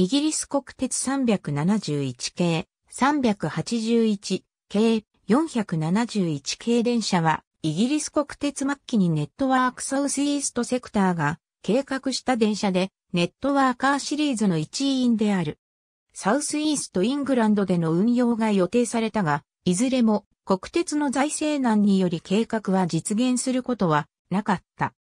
イギリス国鉄371系、381系、471系電車は、イギリス国鉄末期にネットワークサウスイーストセクターが計画した電車で、ネットワーカーシリーズの一員である。サウスイーストイングランドでの運用が予定されたが、いずれも国鉄の財政難により計画は実現することはなかった。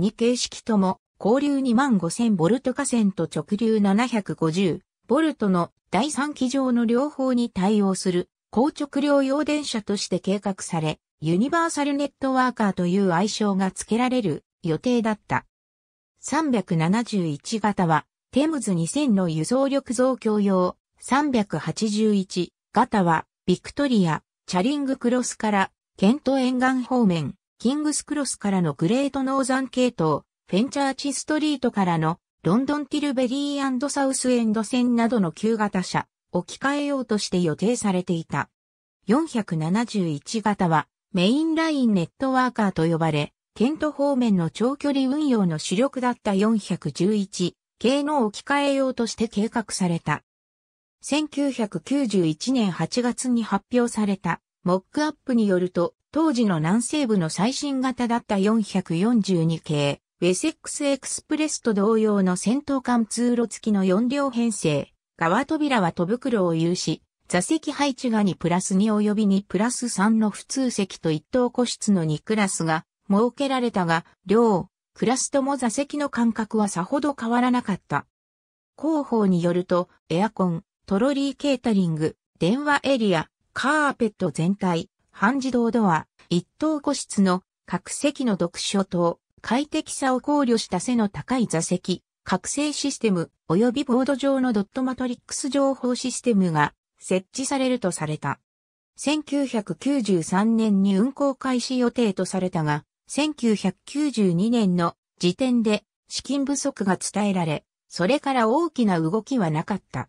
2形式とも交流2万5000ボルト河川と直流750ボルトの第3機場の両方に対応する高直量用電車として計画され、ユニバーサルネットワーカーという愛称が付けられる予定だった。371型は、テムズ2000の輸送力増強用、381型は、ビクトリア、チャリングクロスから、ケント沿岸方面、キングスクロスからのグレートノーザン系統、フェンチャーチストリートからのロンドンティルベリーサウスエンド線などの旧型車を置き換えようとして予定されていた。471型はメインラインネットワーカーと呼ばれ、ケント方面の長距離運用の主力だった411系の置き換えようとして計画された。1991年8月に発表されたモックアップによると、当時の南西部の最新型だった442系ウェセックスエクスプレスと同様の戦闘間通路付きの4両編成、側扉は戸袋を有し、座席配置が2プラス2及び2プラス3の普通席と一等個室の2クラスが設けられたが、両、クラスとも座席の間隔はさほど変わらなかった。広報によると、エアコン、トロリーケータリング、電話エリア、カーペット全体、半自動ドア、一等個室の各席の読書灯、快適さを考慮した背の高い座席、覚醒システム及びボード上のドットマトリックス情報システムが設置されるとされた。1993年に運行開始予定とされたが、1992年の時点で資金不足が伝えられ、それから大きな動きはなかった。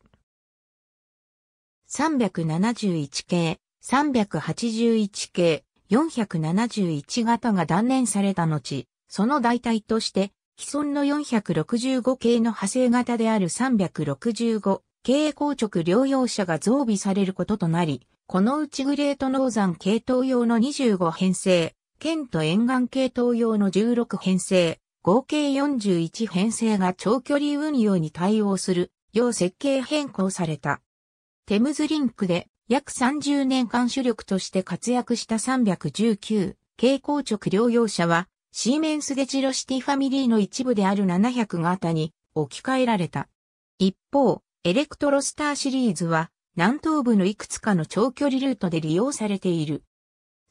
371系、381系、471型が断念された後、その代替として、既存の465系の派生型である365系硬直療養者が増備されることとなり、このうちグレートノーザン系統用の25編成、ケント沿岸系統用の16編成、合計41編成が長距離運用に対応するよう設計変更された。テムズリンクで約30年間主力として活躍した319系硬直療養者はシーメンスデチロシティファミリーの一部である700型に置き換えられた。一方、エレクトロスターシリーズは南東部のいくつかの長距離ルートで利用されている。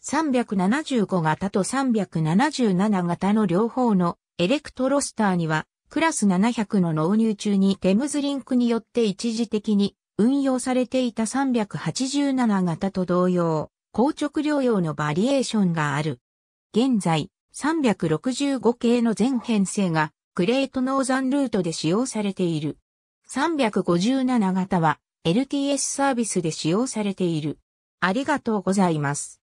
375型と377型の両方のエレクトロスターにはクラス700の納入中にテムズリンクによって一時的に運用されていた387型と同様、硬直療養のバリエーションがある。現在、365系の全編成がグレートノーザンルートで使用されている。357型は LTS サービスで使用されている。ありがとうございます。